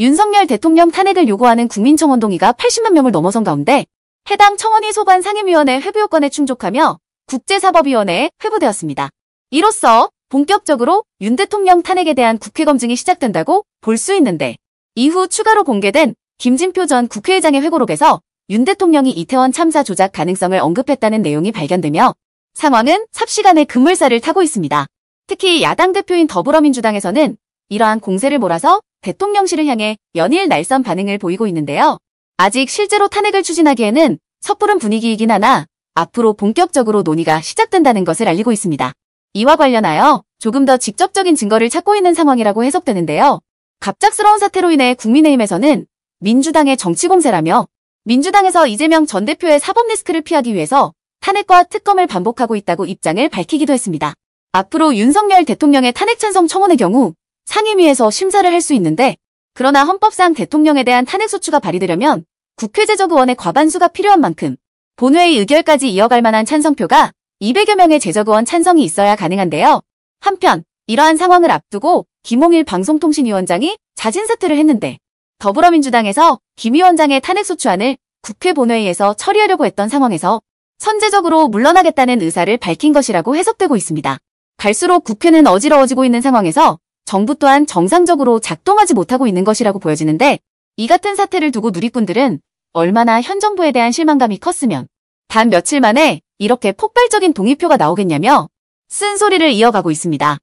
윤석열 대통령 탄핵을 요구하는 국민청원 동의가 80만 명을 넘어선 가운데 해당 청원이 소관 상임위원회 회부 요건에 충족하며 국제사법위원회에 회부되었습니다. 이로써 본격적으로 윤 대통령 탄핵에 대한 국회 검증이 시작된다고 볼 수 있는데 이후 추가로 공개된 김진표 전 국회의장의 회고록에서 윤 대통령이 이태원 참사 조작 가능성을 언급했다는 내용이 발견되며 상황은 삽시간에 급물살을 타고 있습니다. 특히 야당 대표인 더불어민주당에서는 이러한 공세를 몰아서 대통령실을 향해 연일 날선 반응을 보이고 있는데요. 아직 실제로 탄핵을 추진하기에는 섣부른 분위기이긴 하나 앞으로 본격적으로 논의가 시작된다는 것을 알리고 있습니다. 이와 관련하여 조금 더 직접적인 증거를 찾고 있는 상황이라고 해석되는데요. 갑작스러운 사태로 인해 국민의힘에서는 민주당의 정치 공세라며 민주당에서 이재명 전 대표의 사법 리스크를 피하기 위해서 탄핵과 특검을 반복하고 있다고 입장을 밝히기도 했습니다. 앞으로 윤석열 대통령의 탄핵 찬성 청원의 경우 상임위에서 심사를 할 수 있는데 그러나 헌법상 대통령에 대한 탄핵소추가 발의되려면 국회제적 의원의 과반수가 필요한 만큼 본회의 의결까지 이어갈 만한 찬성표가 200여 명의 제적 의원 찬성이 있어야 가능한데요. 한편 이러한 상황을 앞두고 김홍일 방송통신위원장이 자진사퇴를 했는데 더불어민주당에서 김 위원장의 탄핵소추안을 국회 본회의에서 처리하려고 했던 상황에서 선제적으로 물러나겠다는 의사를 밝힌 것이라고 해석되고 있습니다. 갈수록 국회는 어지러워지고 있는 상황에서 정부 또한 정상적으로 작동하지 못하고 있는 것이라고 보여지는데 이 같은 사태를 두고 누리꾼들은 얼마나 현 정부에 대한 실망감이 컸으면 단 며칠 만에 이렇게 폭발적인 동의표가 나오겠냐며 쓴소리를 이어가고 있습니다.